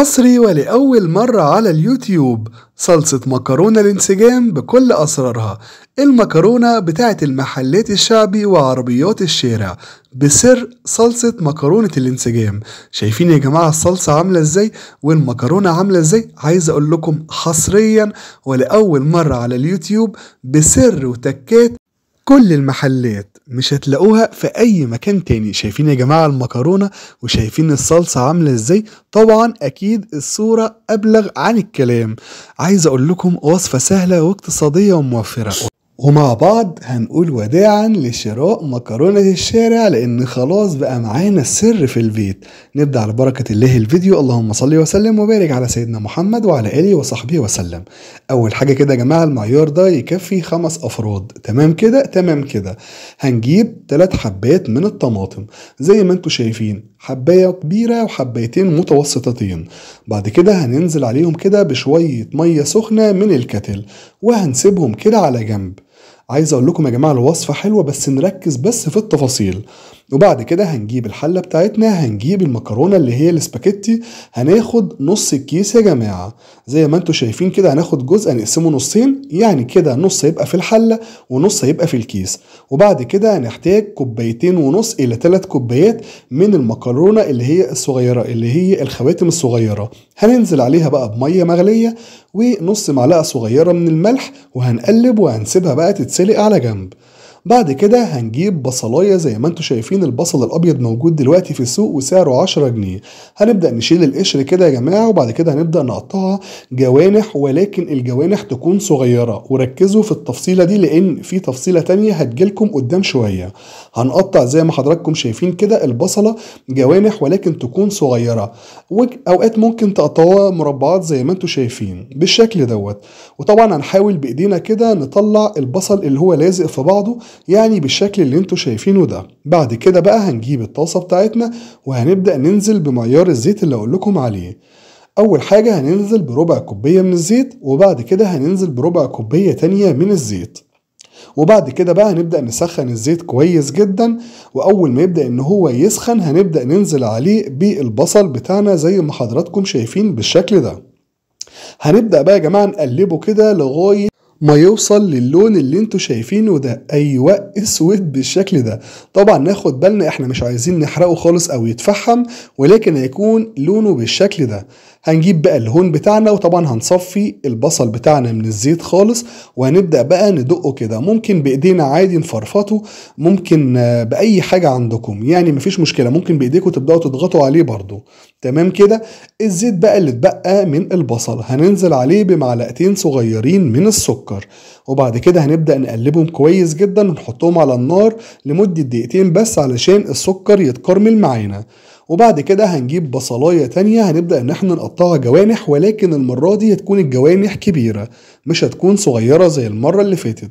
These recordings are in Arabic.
حصري ولأول مرة على اليوتيوب صلصة مكرونة الانسجام بكل أسرارها المكرونة بتاعت المحلات الشعبي وعربيات الشارع بسر صلصة مكرونة الانسجام شايفين يا جماعة الصلصة عاملة ازاي والمكرونة عاملة ازاي عايز اقول لكم حصريا ولأول مرة على اليوتيوب بسر وتكات كل المحلات مش هتلاقوها في اي مكان تاني شايفين يا جماعة المكرونة وشايفين الصلصة عاملة ازاي طبعا اكيد الصورة ابلغ عن الكلام عايز اقول لكم وصفة سهلة واقتصادية وموفرة ومع بعض هنقول وداعا لشراء مكرونة الشارع لأن خلاص بقى معانا السر في البيت نبدأ على بركة الله الفيديو اللهم صل وسلم وبارك على سيدنا محمد وعلى آله وصحبه وسلم أول حاجة كده يا جماعة المعيار ده يكفي خمس أفراد تمام كده تمام كده هنجيب ثلاث حبات من الطماطم زي ما انتم شايفين حباية كبيرة وحبايتين متوسطتين بعد كده هننزل عليهم كده بشوية مية سخنة من الكتل وهنسيبهم كده على جنب عايز اقول لكم يا جماعه الوصفه حلوه بس نركز بس في التفاصيل وبعد كده هنجيب الحله بتاعتنا هنجيب المكرونه اللي هي الاسباجيتي هناخد نص الكيس يا جماعه زي ما انتم شايفين كده هناخد جزء هنقسمه نصين يعني كده نص هيبقى في الحله ونص هيبقى في الكيس وبعد كده هنحتاج كوبايتين ونص الى ثلاث كوبايات من المكرونه اللي هي الصغيره اللي هي الخواتم الصغيره هننزل عليها بقى بميه مغليه ونص معلقه صغيره من الملح وهنقلب وهنسيبها بقى تتسلق سيلي على جنب بعد كده هنجيب بصلايه زي ما انتم شايفين البصل الابيض موجود دلوقتي في السوق وسعره 10 جنيه هنبدا نشيل القشر كده يا جماعه وبعد كده هنبدا نقطعها جوانح ولكن الجوانح تكون صغيره وركزوا في التفصيله دي لان في تفصيله تانية هتجيلكم قدام شويه هنقطع زي ما حضراتكم شايفين كده البصله جوانح ولكن تكون صغيره واوقات ممكن تقطعوها مربعات زي ما انتم شايفين بالشكل دوت وطبعا هنحاول بايدينا كده نطلع البصل اللي هو لازق في بعضه يعني بالشكل اللي انتوا شايفينه ده بعد كده بقى هنجيب الطاسة بتاعتنا وهنبدأ ننزل بمعيار الزيت اللي اقولكم عليه أول حاجة هننزل بربع كوباية من الزيت وبعد كده هننزل بربع كوباية تانية من الزيت وبعد كده بقى هنبدأ نسخن الزيت كويس جدا وأول ما يبدأ إن هو يسخن هنبدأ ننزل عليه بالبصل بتاعنا زي ما حضراتكم شايفين بالشكل ده هنبدأ بقى يا جماعة نقلبه كده لغاية ما يوصل للون اللي انتوا شايفينه ده ايوه اسود بالشكل ده طبعا ناخد بالنا احنا مش عايزين نحرقه خالص او يتفحم ولكن هيكون لونه بالشكل ده هنجيب بقى الهون بتاعنا وطبعا هنصفي البصل بتاعنا من الزيت خالص وهنبدأ بقى ندقه كده ممكن بايدينا عادي نفرفطه ممكن باي حاجة عندكم يعني مفيش مشكلة ممكن بايديكم تبدأوا تضغطوا عليه برضو تمام كده الزيت بقى اللي اتبقى من البصل هننزل عليه بمعلقتين صغيرين من السكر السكر وبعد كده هنبدأ نقلبهم كويس جدا ونحطهم على النار لمدة دقيقتين بس علشان السكر يتكرمل معانا وبعد كده هنجيب بصلايه تانية هنبدأ إن احنا نقطعها جوانح ولكن المرة دي هتكون الجوانح كبيرة مش هتكون صغيرة زي المرة اللي فاتت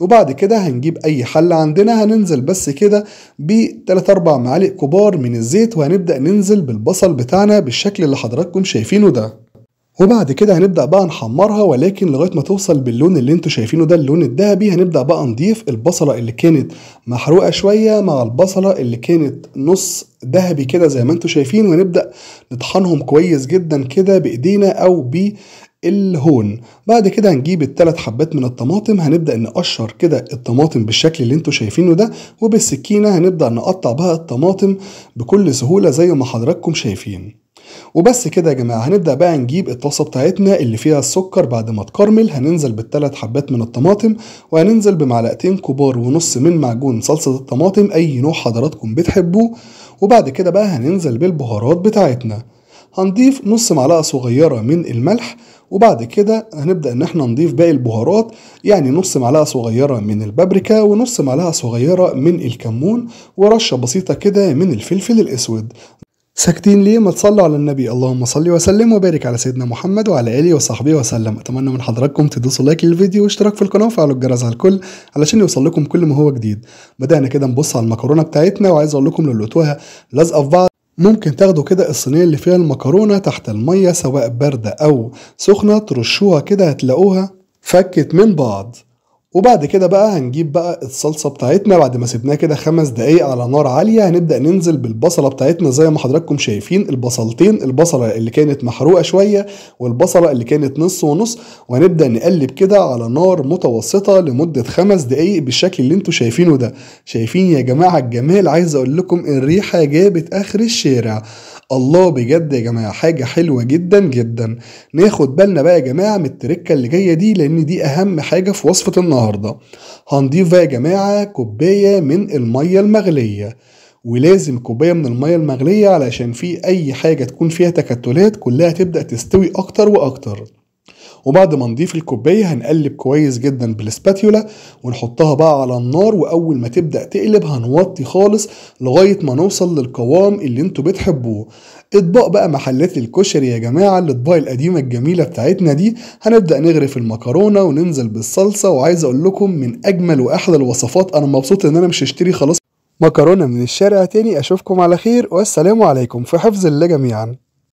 وبعد كده هنجيب أي حل عندنا هننزل بس كده ب 3 أربع معالق كبار من الزيت وهنبدأ ننزل بالبصل بتاعنا بالشكل اللي حضراتكم شايفينه ده وبعد كده هنبدأ بقى نحمرها ولكن لغاية ما توصل باللون اللي انتوا شايفينه ده اللون الذهبي هنبدأ بقى نضيف البصلة اللي كانت محروقة شوية مع البصلة اللي كانت نص ذهبي كده زي ما انتوا شايفين ونبدا نطحنهم كويس جدا كده بإيدينا أو بالهون بعد كده هنجيب الثلاث حبات من الطماطم هنبدأ نقشر كده الطماطم بالشكل اللي انتم شايفينه ده وبالسكينة هنبدأ نقطع بقى الطماطم بكل سهولة زي ما حضراتكم شايفين وبس كده يا جماعه هنبدا بقى نجيب الطاسه بتاعتنا اللي فيها السكر بعد ما تكرمل هننزل بالثلاث حبات من الطماطم وهننزل بمعلقتين كبار ونص من معجون صلصه الطماطم اي نوع حضراتكم بتحبوه وبعد كده بقى هننزل بالبهارات بتاعتنا هنضيف نص معلقه صغيره من الملح وبعد كده هنبدا ان احنا نضيف باقي البهارات يعني نص معلقه صغيره من البابريكا ونص معلقه صغيره من الكمون ورشه بسيطه كده من الفلفل الاسود ساكتين ليه ما تصلوا على النبي اللهم صل وسلم وبارك على سيدنا محمد وعلى اله وصحبه وسلم اتمنى من حضراتكم تدوسوا لايك للفيديو واشتراك في القناه وفعلوا الجرس على الكل علشان يوصل لكم كل ما هو جديد بدانا كده نبص على المكرونه بتاعتنا وعايز اقول لكم لو لقيتوها لازقه في بعض ممكن تاخدوا كده الصينيه اللي فيها المكرونه تحت الميه سواء بارده او سخنه ترشوها كده هتلاقوها فكت من بعض وبعد كده بقى هنجيب بقى الصلصه بتاعتنا بعد ما سيبناها كده خمس دقايق على نار عاليه هنبدا ننزل بالبصله بتاعتنا زي ما حضراتكم شايفين البصلتين البصله اللي كانت محروقه شويه والبصله اللي كانت نص ونص وهنبدا نقلب كده على نار متوسطه لمده خمس دقايق بالشكل اللي انتم شايفينه ده شايفين يا جماعه الجمال عايز اقول لكم الريحه جابت اخر الشارع الله بجد يا جماعه حاجه حلوه جدا جدا ناخد بالنا بقى يا جماعه من التركه اللي جايه دي لان دي اهم حاجه في وصفه النار النهاردة هنضيف يا جماعة كوباية من المية المغلية ولازم كوباية من المية المغلية علشان في أي حاجة تكون فيها تكتلات كلها تبدأ تستوي أكتر وأكتر وبعد ما نضيف الكوبايه هنقلب كويس جدا بالسباتيولا ونحطها بقى على النار واول ما تبدا تقلب هنوطي خالص لغايه ما نوصل للقوام اللي انتوا بتحبوه اطباق بقى محلات الكشري يا جماعه الاطباق القديمه الجميله بتاعتنا دي هنبدا نغرف المكرونه وننزل بالصلصه وعايز اقول لكم من اجمل واحلى الوصفات انا مبسوط ان انا مش اشتري خلاص مكرونه من الشارع تاني اشوفكم على خير والسلام عليكم في حفظ الله جميعا